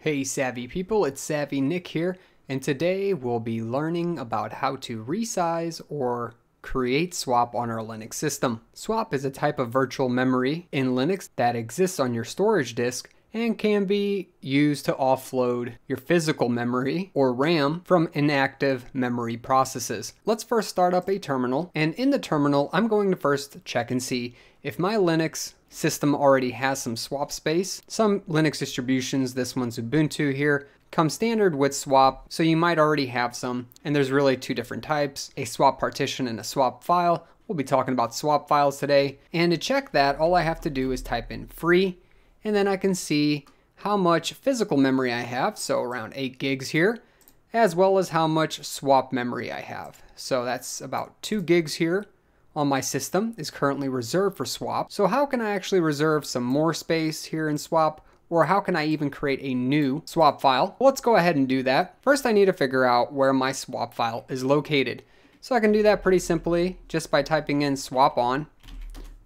Hey savvy people, it's Savvy Nick here, and today we'll be learning about how to resize or create swap on our Linux system. Swap is a type of virtual memory in Linux that exists on your storage disk and can be used to offload your physical memory or RAM from inactive memory processes. Let's first start up a terminal and in the terminal I'm going to first check and see if my Linux system already has some swap space. Some Linux distributions, this one's Ubuntu here, come standard with swap, so you might already have some. And there's really two different types, a swap partition and a swap file. We'll be talking about swap files today. And to check that, all I have to do is type in free and then I can see how much physical memory I have, so around 8 gigs here, as well as how much swap memory I have. So that's about 2 gigs here on my system is currently reserved for swap. So how can I actually reserve some more space here in swap or how can I even create a new swap file? Let's go ahead and do that. First, I need to figure out where my swap file is located. So I can do that pretty simply just by typing in swap on.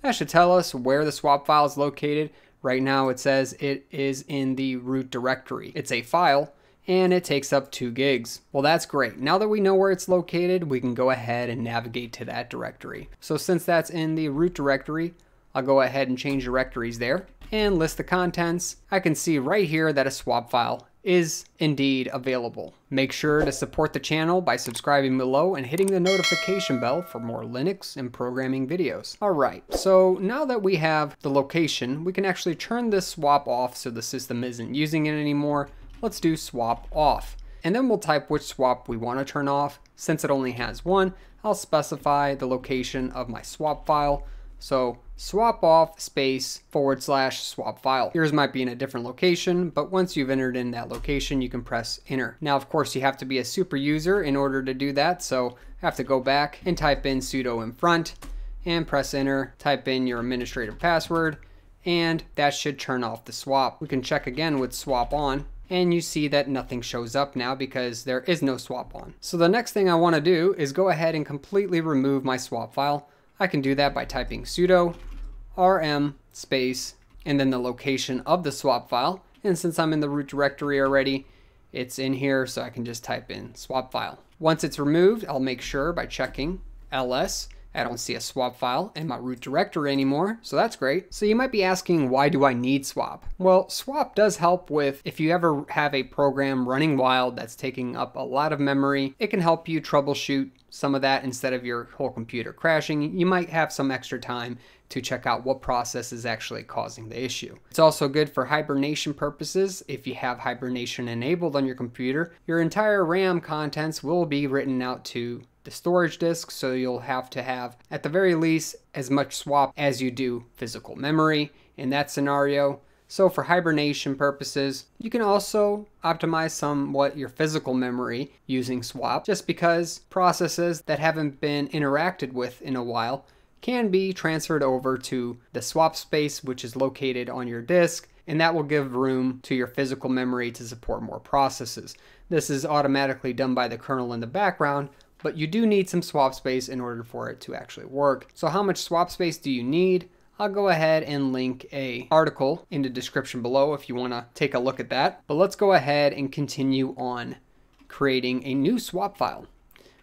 That should tell us where the swap file is located Right now it says it is in the root directory. It's a file and it takes up two gigs. Well, that's great. Now that we know where it's located, we can go ahead and navigate to that directory. So since that's in the root directory, I'll go ahead and change directories there and list the contents. I can see right here that a swap file is indeed available. Make sure to support the channel by subscribing below and hitting the notification bell for more Linux and programming videos. All right, so now that we have the location, we can actually turn this swap off so the system isn't using it anymore. Let's do swap off. And then we'll type which swap we want to turn off. Since it only has one, I'll specify the location of my swap file. So swap off space forward slash swap file. Yours might be in a different location, but once you've entered in that location, you can press enter. Now, of course, you have to be a super user in order to do that. So I have to go back and type in sudo in front and press enter, type in your administrative password, and that should turn off the swap. We can check again with swap on and you see that nothing shows up now because there is no swap on. So the next thing I wanna do is go ahead and completely remove my swap file. I can do that by typing sudo rm space and then the location of the swap file. And since I'm in the root directory already, it's in here, so I can just type in swap file. Once it's removed, I'll make sure by checking ls. I don't see a swap file in my root directory anymore, so that's great. So you might be asking, why do I need swap? Well, swap does help with if you ever have a program running wild that's taking up a lot of memory, it can help you troubleshoot some of that instead of your whole computer crashing. You might have some extra time to check out what process is actually causing the issue. It's also good for hibernation purposes. If you have hibernation enabled on your computer, your entire RAM contents will be written out to the storage disk, so you'll have to have, at the very least, as much swap as you do physical memory in that scenario. So for hibernation purposes, you can also optimize somewhat your physical memory using swap, just because processes that haven't been interacted with in a while can be transferred over to the swap space, which is located on your disk, and that will give room to your physical memory to support more processes. This is automatically done by the kernel in the background, but you do need some swap space in order for it to actually work. So how much swap space do you need? I'll go ahead and link a article in the description below if you want to take a look at that. But let's go ahead and continue on creating a new swap file.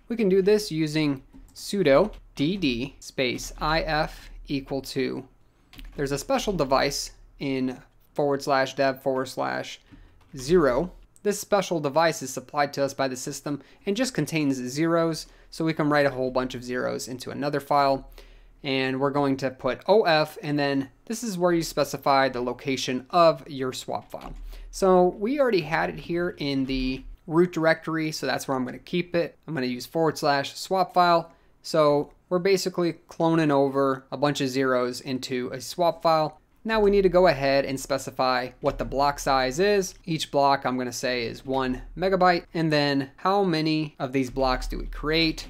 We can do this using sudo dd space if equal to, there's a special device in forward slash dev forward slash zero. This special device is supplied to us by the system and just contains zeros, so we can write a whole bunch of zeros into another file. And we're going to put OF, and then this is where you specify the location of your swap file. So we already had it here in the root directory, so that's where I'm gonna keep it. I'm gonna use forward slash swap file. So we're basically cloning over a bunch of zeros into a swap file. Now we need to go ahead and specify what the block size is. Each block I'm gonna say is one megabyte, and then how many of these blocks do we create?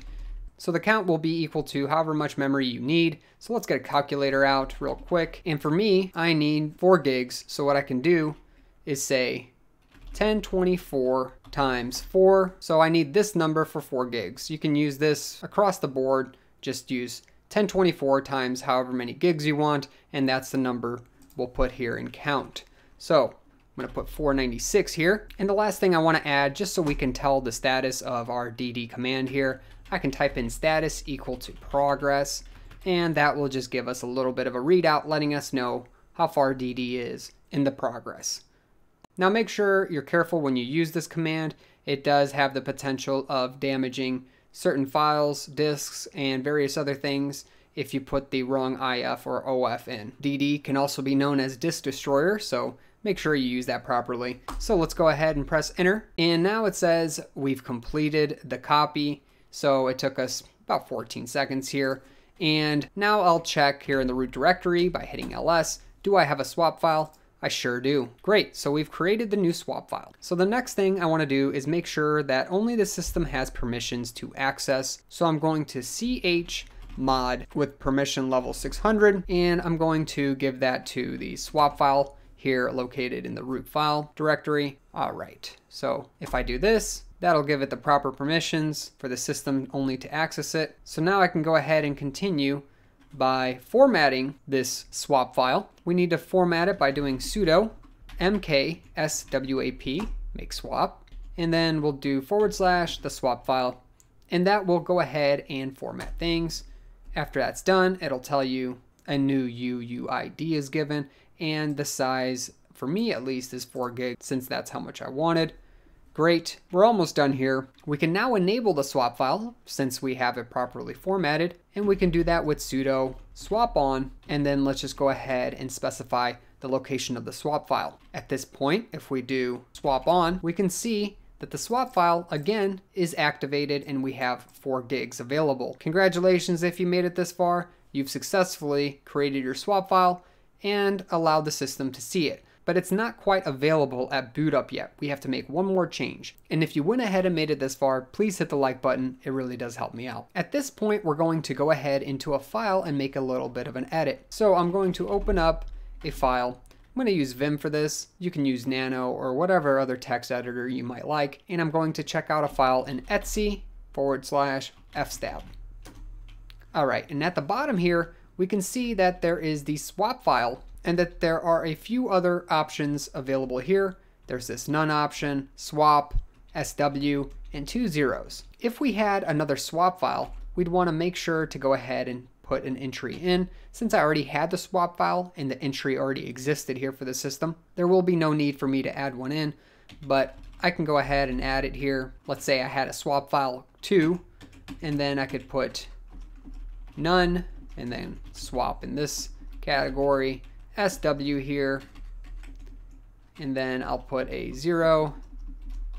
So the count will be equal to however much memory you need. So let's get a calculator out real quick. And for me, I need four gigs. So what I can do is say 1024 times four. So I need this number for four gigs. You can use this across the board just use 1024 times however many gigs you want, and that's the number we'll put here in count. So I'm gonna put 496 here. And the last thing I wanna add, just so we can tell the status of our DD command here, I can type in status equal to progress, and that will just give us a little bit of a readout letting us know how far DD is in the progress. Now make sure you're careful when you use this command. It does have the potential of damaging certain files, disks, and various other things if you put the wrong IF or OF in. DD can also be known as Disk Destroyer, so make sure you use that properly. So let's go ahead and press enter. And now it says we've completed the copy. So it took us about 14 seconds here. And now I'll check here in the root directory by hitting ls. Do I have a swap file? I sure do. Great, so we've created the new swap file. So the next thing I wanna do is make sure that only the system has permissions to access. So I'm going to ch mod with permission level 600, and I'm going to give that to the swap file here located in the root file directory. All right, so if I do this, that'll give it the proper permissions for the system only to access it. So now I can go ahead and continue by formatting this swap file. We need to format it by doing sudo mkswap, make swap, and then we'll do forward slash the swap file. And that will go ahead and format things. After that's done, it'll tell you a new UUID is given and the size, for me at least, is 4 gig since that's how much I wanted. Great, we're almost done here. We can now enable the swap file since we have it properly formatted, and we can do that with sudo swap on, and then let's just go ahead and specify the location of the swap file. At this point, if we do swap on, we can see that the swap file again is activated and we have four gigs available. Congratulations if you made it this far, you've successfully created your swap file and allowed the system to see it but it's not quite available at boot up yet. We have to make one more change. And if you went ahead and made it this far, please hit the like button. It really does help me out. At this point, we're going to go ahead into a file and make a little bit of an edit. So I'm going to open up a file I'm going to use Vim for this. You can use Nano or whatever other text editor you might like. And I'm going to check out a file in Etsy forward slash fstab. All right, and at the bottom here, we can see that there is the swap file and that there are a few other options available here. There's this none option, swap, SW, and two zeros. If we had another swap file, we'd wanna make sure to go ahead and put an entry in. Since I already had the swap file and the entry already existed here for the system, there will be no need for me to add one in, but I can go ahead and add it here. Let's say I had a swap file two, and then I could put none, and then swap in this category, SW here, and then I'll put a zero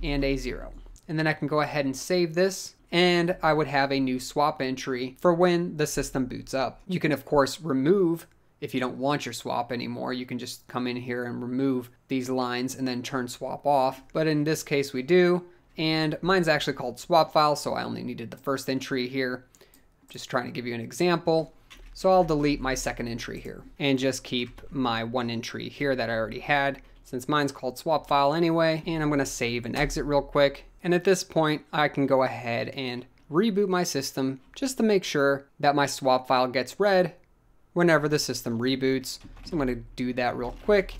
and a zero. And then I can go ahead and save this and I would have a new swap entry for when the system boots up. You can of course remove if you don't want your swap anymore, you can just come in here and remove these lines and then turn swap off. But in this case we do, and mine's actually called swap file, so I only needed the first entry here. Just trying to give you an example. So I'll delete my second entry here and just keep my one entry here that I already had since mine's called swap file anyway. And I'm gonna save and exit real quick. And at this point, I can go ahead and reboot my system just to make sure that my swap file gets read whenever the system reboots. So I'm gonna do that real quick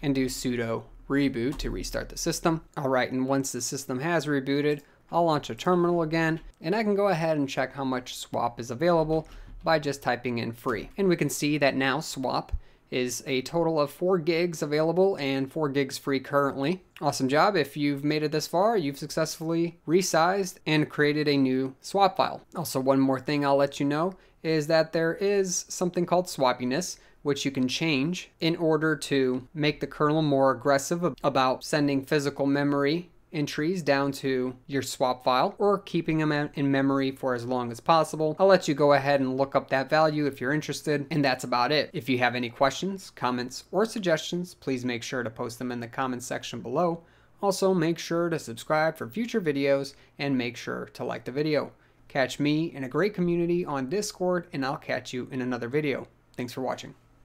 and do sudo reboot to restart the system. All right, and once the system has rebooted, I'll launch a terminal again, and I can go ahead and check how much swap is available by just typing in free. And we can see that now swap is a total of 4 gigs available and 4 gigs free currently. Awesome job. If you've made it this far, you've successfully resized and created a new swap file. Also, one more thing I'll let you know is that there is something called swappiness, which you can change in order to make the kernel more aggressive about sending physical memory entries down to your swap file or keeping them in memory for as long as possible. I'll let you go ahead and look up that value if you're interested, and that's about it. If you have any questions, comments, or suggestions, please make sure to post them in the comments section below. Also, make sure to subscribe for future videos and make sure to like the video. Catch me in a great community on Discord, and I'll catch you in another video. Thanks for watching.